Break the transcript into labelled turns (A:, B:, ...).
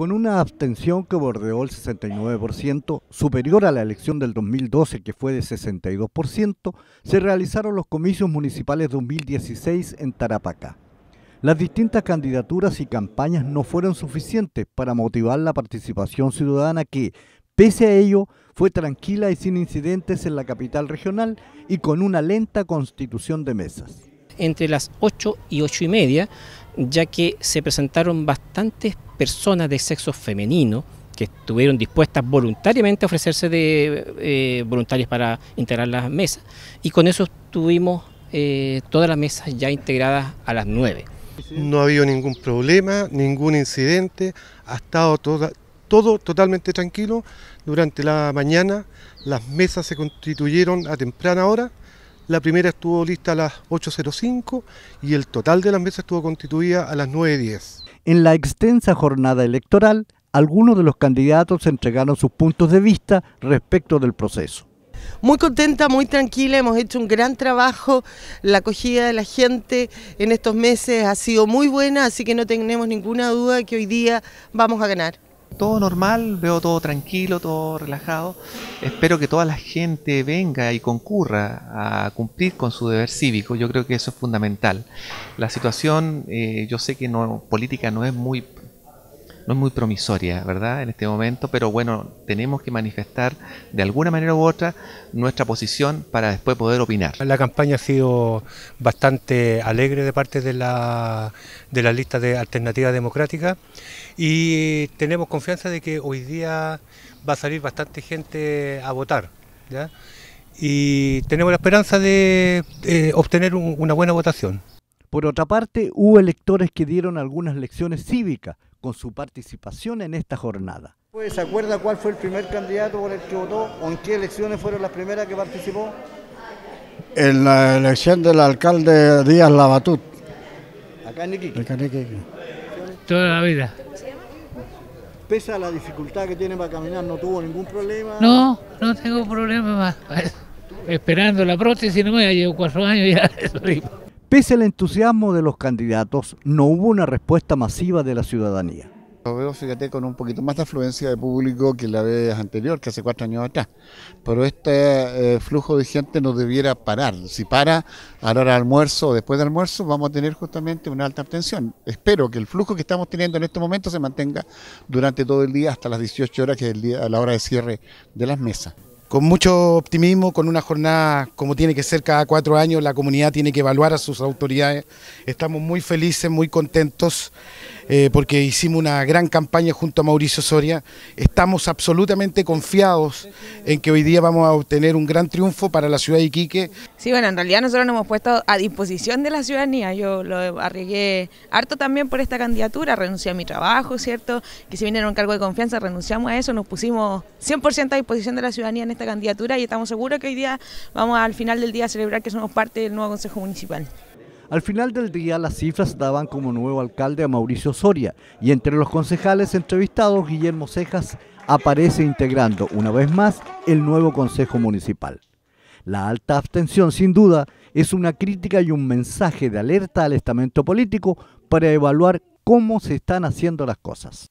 A: con una abstención que bordeó el 69%, superior a la elección del 2012 que fue de 62%, se realizaron los comicios municipales 2016 en Tarapacá. Las distintas candidaturas y campañas no fueron suficientes para motivar la participación ciudadana que, pese a ello, fue tranquila y sin incidentes en la capital regional y con una lenta constitución de mesas. Entre las 8 y ocho y media ya que se presentaron bastantes personas de sexo femenino que estuvieron dispuestas voluntariamente a ofrecerse de eh, voluntarios para integrar las mesas y con eso tuvimos eh, todas las mesas ya integradas a las 9. No ha habido ningún problema, ningún incidente, ha estado todo totalmente tranquilo. Durante la mañana las mesas se constituyeron a temprana hora la primera estuvo lista a las 8.05 y el total de las mesas estuvo constituida a las 9.10. En la extensa jornada electoral, algunos de los candidatos entregaron sus puntos de vista respecto del proceso. Muy contenta, muy tranquila, hemos hecho un gran trabajo, la acogida de la gente en estos meses ha sido muy buena, así que no tenemos ninguna duda que hoy día vamos a ganar todo normal, veo todo tranquilo, todo relajado. Espero que toda la gente venga y concurra a cumplir con su deber cívico. Yo creo que eso es fundamental. La situación, eh, yo sé que no política no es muy no es muy promisoria, ¿verdad? En este momento, pero bueno, tenemos que manifestar de alguna manera u otra nuestra posición para después poder opinar. La campaña ha sido bastante alegre de parte de la, lista de Alternativa Democrática y tenemos confianza de que hoy día va a salir bastante gente a votar, Y tenemos la esperanza de eh, obtener una buena votación. Por otra parte, hubo electores que dieron algunas lecciones cívicas con su participación en esta jornada. Pues, ¿Se acuerda cuál fue el primer candidato por el que votó o en qué elecciones fueron las primeras que participó? En la elección del alcalde Díaz Labatut. Acá en Iquique. Acá en Iquique. Toda la vida. ¿Pesa a la dificultad que tiene para caminar, ¿no tuvo ningún problema? No, no tengo problema más. Esperando la prótesis, no me ha llevar cuatro años ya. lo Pese al entusiasmo de los candidatos, no hubo una respuesta masiva de la ciudadanía. Lo veo, fíjate, con un poquito más de afluencia de público que la vez anterior, que hace cuatro años atrás. Pero este eh, flujo de gente no debiera parar. Si para a la hora de almuerzo o después de almuerzo, vamos a tener justamente una alta abstención. Espero que el flujo que estamos teniendo en este momento se mantenga durante todo el día hasta las 18 horas, que es la hora de cierre de las mesas con mucho optimismo, con una jornada como tiene que ser cada cuatro años, la comunidad tiene que evaluar a sus autoridades. Estamos muy felices, muy contentos. Eh, porque hicimos una gran campaña junto a Mauricio Soria. Estamos absolutamente confiados en que hoy día vamos a obtener un gran triunfo para la ciudad de Iquique. Sí, bueno, en realidad nosotros nos hemos puesto a disposición de la ciudadanía. Yo lo arriesgué harto también por esta candidatura, renuncié a mi trabajo, ¿cierto? Que si vinieron un cargo de confianza, renunciamos a eso, nos pusimos 100% a disposición de la ciudadanía en esta candidatura y estamos seguros que hoy día vamos al final del día a celebrar que somos parte del nuevo Consejo Municipal. Al final del día las cifras daban como nuevo alcalde a Mauricio Soria y entre los concejales entrevistados Guillermo Cejas aparece integrando una vez más el nuevo Consejo Municipal. La alta abstención sin duda es una crítica y un mensaje de alerta al estamento político para evaluar cómo se están haciendo las cosas.